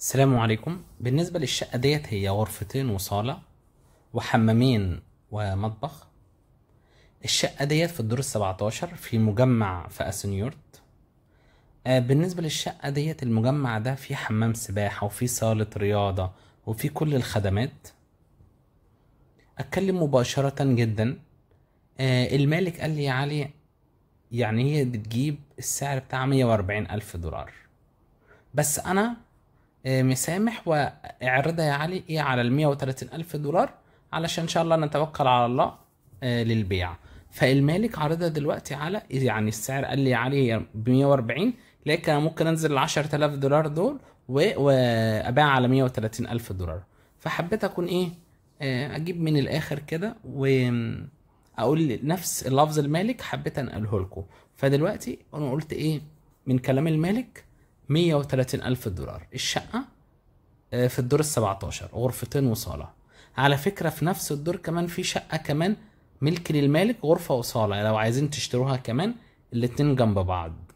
السلام عليكم بالنسبة للشقة ديت هي غرفتين وصالة وحمامين ومطبخ الشقة ديت في الدور السبعتاشر في مجمع في أسنيورت آه، بالنسبة للشقة ديت المجمع ده في حمام سباحة وفي صالة رياضة وفي كل الخدمات أتكلم مباشرة جدا آه، المالك قال لي يا علي يعني هي بتجيب السعر بتاع مية وأربعين ألف دولار بس أنا آه، مسامح واعرضها يا علي ايه على ال 130 الف دولار علشان ان شاء الله نتوكل على الله آه، للبيع فالمالك عارضها دلوقتي على يعني السعر قال لي علي ب 140 لكن انا ممكن انزل ال 10000 دولار دول وابيع على 130 الف دولار فحبيت اكون ايه آه، اجيب من الاخر كده واقول نفس اللفظ المالك حبيت انقله لكم فدلوقتي انا قلت ايه من كلام المالك 130 ألف دولار الشقة آه، في الدور السبعتاشر غرفتين وصالة على فكرة في نفس الدور كمان في شقة كمان ملك للمالك غرفة وصالة لو عايزين تشتروها كمان الاتنين جنب بعض